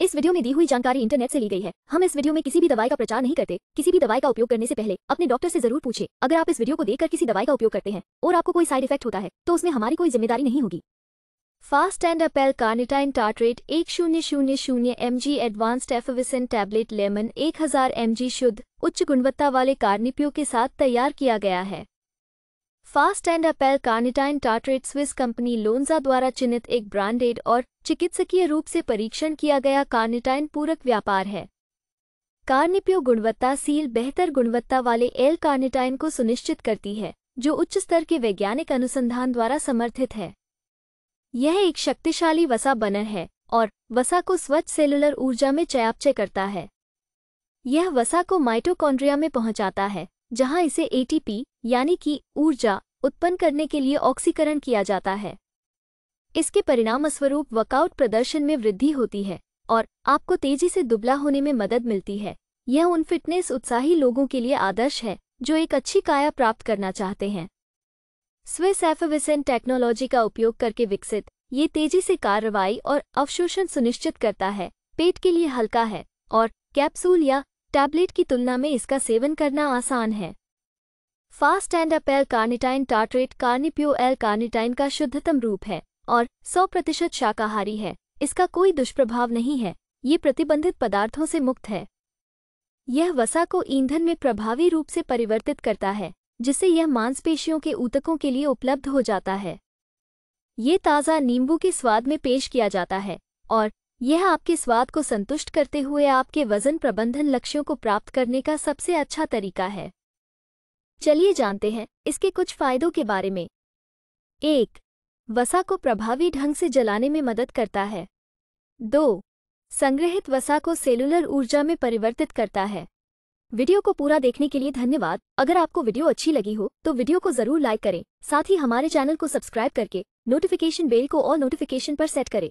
इस वीडियो में दी हुई जानकारी इंटरनेट से ली गई है हम इस वीडियो में किसी भी दवाई का प्रचार नहीं करते किसी भी दवाई का उपयोग करने से पहले अपने डॉक्टर से जरूर पूछे अगर आप इस वीडियो को देखकर किसी दवाई का उपयोग करते हैं और आपको कोई साइड इफेक्ट होता है तो उसमें हमारी कोई जिम्मेदारी नहीं होगी fast and up L carnitine tartrate एक शून्य शून्य शून्य M G advanced effervescent tablet lemon एक हजार एम जी शुद्ध उच्च गुणवत्ता वाले कार्निपियो के साथ तैयार किया गया है fast and up L carnitine tartrate Swiss company Lonza द्वारा चिन्हित एक ब्रांडेड और चिकित्सकीय रूप से परीक्षण किया गया कार्निटाइन पूरक व्यापार है कार्निप्यो गुणवत्ता सील बेहतर गुणवत्ता वाले एल कार्निटाइन को सुनिश्चित करती है जो उच्च स्तर के वैज्ञानिक अनुसंधान द्वारा समर्थित है यह एक शक्तिशाली वसा बनर है और वसा को स्वच्छ सेलुलर ऊर्जा में चयापचय करता है यह वसा को माइटोकॉन्ड्रिया में पहुंचाता है जहां इसे एटीपी यानी कि ऊर्जा उत्पन्न करने के लिए ऑक्सीकरण किया जाता है इसके परिणामस्वरूप वर्कआउट प्रदर्शन में वृद्धि होती है और आपको तेजी से दुबला होने में मदद मिलती है यह उन फिटनेस उत्साही लोगों के लिए आदर्श है जो एक अच्छी काया प्राप्त करना चाहते हैं स्विस एफविसन टेक्नोलॉजी का उपयोग करके विकसित ये तेजी से कार्रवाई और अवशोषण सुनिश्चित करता है पेट के लिए हल्का है और कैप्सूल या टैबलेट की तुलना में इसका सेवन करना आसान है fast and up L carnitine tartrate Carnipure L carnitine का शुद्धतम रूप है और 100 प्रतिशत शाकाहारी है इसका कोई दुष्प्रभाव नहीं है ये प्रतिबंधित पदार्थों से मुक्त है यह वसा को ईंधन में प्रभावी रूप से परिवर्तित करता है जिससे यह मांसपेशियों के ऊतकों के लिए उपलब्ध हो जाता है ये ताज़ा नींबू के स्वाद में पेश किया जाता है और यह आपके स्वाद को संतुष्ट करते हुए आपके वजन प्रबंधन लक्ष्यों को प्राप्त करने का सबसे अच्छा तरीका है चलिए जानते हैं इसके कुछ फायदों के बारे में एक वसा को प्रभावी ढंग से जलाने में मदद करता है दो संग्रहित वसा को सेलुलर ऊर्जा में परिवर्तित करता है वीडियो को पूरा देखने के लिए धन्यवाद अगर आपको वीडियो अच्छी लगी हो तो वीडियो को जरूर लाइक करें साथ ही हमारे चैनल को सब्सक्राइब करके नोटिफिकेशन बेल को और नोटिफिकेशन पर सेट करें